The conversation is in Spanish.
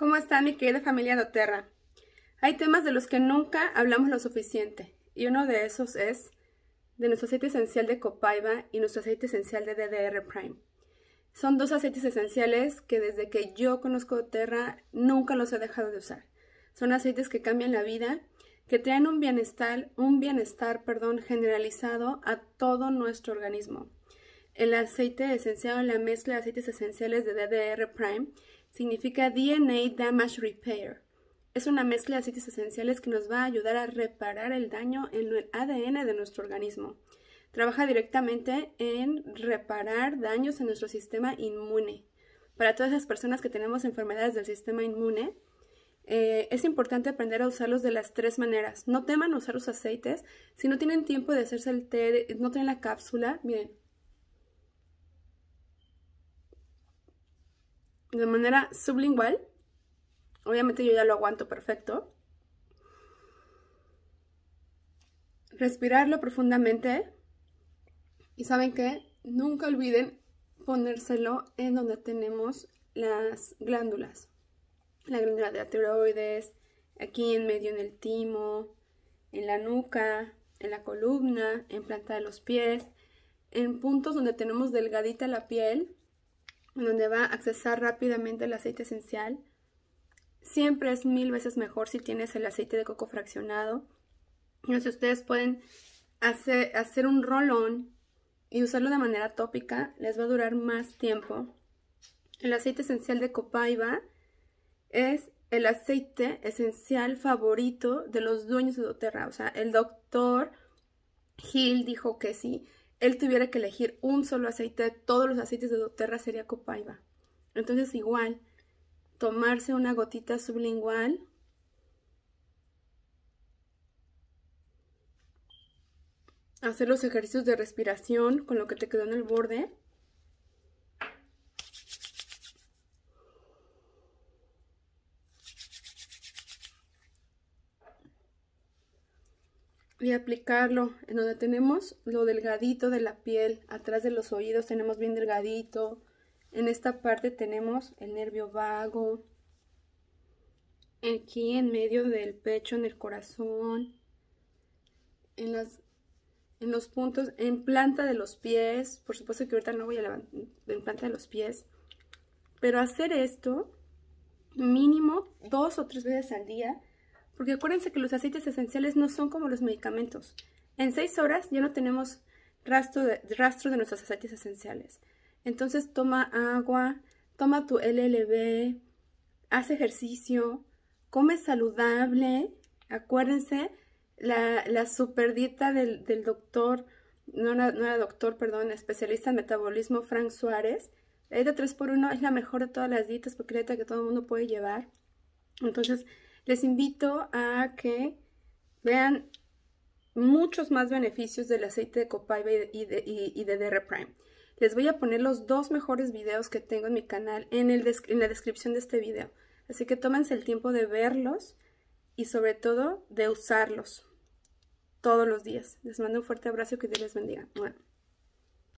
¿Cómo está mi querida familia doTERRA? Hay temas de los que nunca hablamos lo suficiente y uno de esos es de nuestro aceite esencial de Copaiba y nuestro aceite esencial de DDR Prime. Son dos aceites esenciales que desde que yo conozco doTERRA nunca los he dejado de usar. Son aceites que cambian la vida, que traen un bienestar, un bienestar, perdón, generalizado a todo nuestro organismo. El aceite esencial en la mezcla de aceites esenciales de DDR Prime significa DNA Damage Repair. Es una mezcla de aceites esenciales que nos va a ayudar a reparar el daño en el ADN de nuestro organismo. Trabaja directamente en reparar daños en nuestro sistema inmune. Para todas las personas que tenemos enfermedades del sistema inmune, eh, es importante aprender a usarlos de las tres maneras. No teman usar los aceites. Si no tienen tiempo de hacerse el té, no tienen la cápsula, miren, de manera sublingual. Obviamente yo ya lo aguanto perfecto. Respirarlo profundamente. Y saben que nunca olviden ponérselo en donde tenemos las glándulas. La glándula de la tiroides, aquí en medio en el timo, en la nuca, en la columna, en planta de los pies, en puntos donde tenemos delgadita la piel donde va a accesar rápidamente el aceite esencial. Siempre es mil veces mejor si tienes el aceite de coco fraccionado. Si ustedes pueden hacer, hacer un rolón y usarlo de manera tópica, les va a durar más tiempo. El aceite esencial de copaiba es el aceite esencial favorito de los dueños de doTERRA. O sea, el doctor Gil dijo que sí él tuviera que elegir un solo aceite, de todos los aceites de doTERRA sería Copaiba. Entonces igual, tomarse una gotita sublingual hacer los ejercicios de respiración con lo que te quedó en el borde y aplicarlo en donde tenemos lo delgadito de la piel, atrás de los oídos tenemos bien delgadito, en esta parte tenemos el nervio vago, aquí en medio del pecho, en el corazón, en, en los puntos, en planta de los pies, por supuesto que ahorita no voy a levantar en planta de los pies, pero hacer esto mínimo dos o tres veces al día porque acuérdense que los aceites esenciales no son como los medicamentos. En 6 horas ya no tenemos rastro de, rastro nuestros aceites esenciales. Entonces toma agua, toma tu LLB, haz ejercicio, come saludable. Acuérdense, la, la dieta del, doctor, no era, no doctor, perdón, especialista en metabolismo, Frank Suárez. La dieta 3x1 es la mejor de todas las dietas porque es la que todo el mundo puede llevar. Entonces, les invito a que vean muchos más beneficios del aceite de copaiba y de, y, DR Prime. Les voy a poner los dos mejores videos que tengo en mi canal en, en la descripción de este video. Así que tómense el tiempo de verlos y sobre todo de usarlos todos los días. Les mando un fuerte abrazo y que Dios les bendiga.